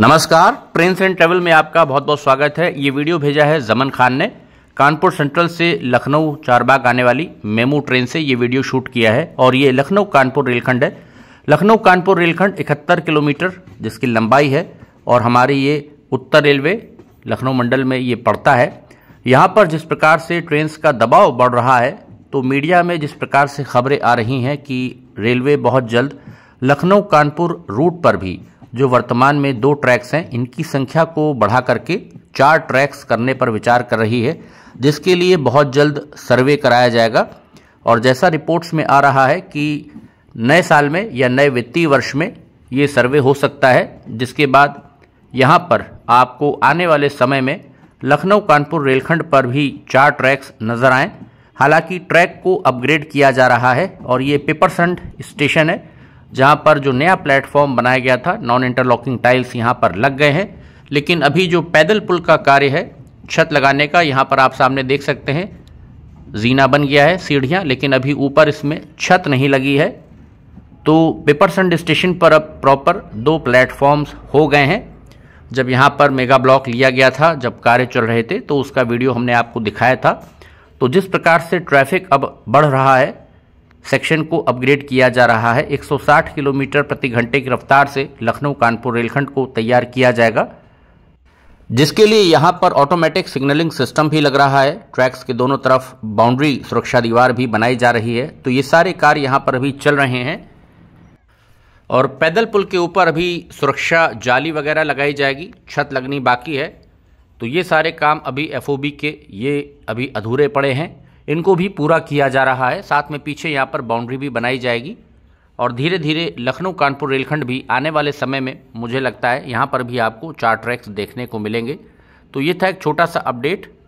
नमस्कार Prince and travel में आपका बहुत बहुत स्वागत है ये वीडियो भेजा है जमन खान ने कानपुर सेंट्रल से लखनऊ चारबाग आने वाली मेमू ट्रेन से ये वीडियो शूट किया है और ये लखनऊ कानपुर रेलखंड है लखनऊ कानपुर रेलखंड इकहत्तर किलोमीटर जिसकी लंबाई है और हमारी ये उत्तर रेलवे लखनऊ मंडल में ये पड़ता है यहाँ पर जिस प्रकार से ट्रेन का दबाव बढ़ रहा है तो मीडिया में जिस प्रकार से खबरें आ रही हैं कि रेलवे बहुत जल्द लखनऊ कानपुर रूट पर भी जो वर्तमान में दो ट्रैक्स हैं इनकी संख्या को बढ़ा करके चार ट्रैक्स करने पर विचार कर रही है जिसके लिए बहुत जल्द सर्वे कराया जाएगा और जैसा रिपोर्ट्स में आ रहा है कि नए साल में या नए वित्तीय वर्ष में ये सर्वे हो सकता है जिसके बाद यहाँ पर आपको आने वाले समय में लखनऊ कानपुर रेलखंड पर भी चार ट्रैक्स नज़र आएँ हालांकि ट्रैक को अपग्रेड किया जा रहा है और ये पेपरसंड स्टेशन है जहां पर जो नया प्लेटफॉर्म बनाया गया था नॉन इंटरलॉकिंग टाइल्स यहां पर लग गए हैं लेकिन अभी जो पैदल पुल का कार्य है छत लगाने का यहाँ पर आप सामने देख सकते हैं जीना बन गया है सीढ़ियाँ लेकिन अभी ऊपर इसमें छत नहीं लगी है तो पेपरसंड स्टेशन पर अब प्रॉपर दो प्लेटफॉर्म्स हो गए हैं जब यहाँ पर मेगा ब्लॉक लिया गया था जब कार्य चल रहे थे तो उसका वीडियो हमने आपको दिखाया था तो जिस प्रकार से ट्रैफिक अब बढ़ रहा है सेक्शन को अपग्रेड किया जा रहा है 160 किलोमीटर प्रति घंटे की रफ्तार से लखनऊ कानपुर रेलखंड को तैयार किया जाएगा जिसके लिए यहाँ पर ऑटोमेटिक सिग्नलिंग सिस्टम भी लग रहा है ट्रैक्स के दोनों तरफ बाउंड्री सुरक्षा दीवार भी बनाई जा रही है तो ये सारे कार्य यहाँ पर अभी चल रहे हैं और पैदल पुल के ऊपर अभी सुरक्षा जाली वगैरह लगाई जाएगी छत लगनी बाकी है तो ये सारे काम अभी एफओबी के ये अभी अधूरे पड़े हैं इनको भी पूरा किया जा रहा है साथ में पीछे यहाँ पर बाउंड्री भी बनाई जाएगी और धीरे धीरे लखनऊ कानपुर रेलखंड भी आने वाले समय में मुझे लगता है यहाँ पर भी आपको चार ट्रैक्स देखने को मिलेंगे तो ये था एक छोटा सा अपडेट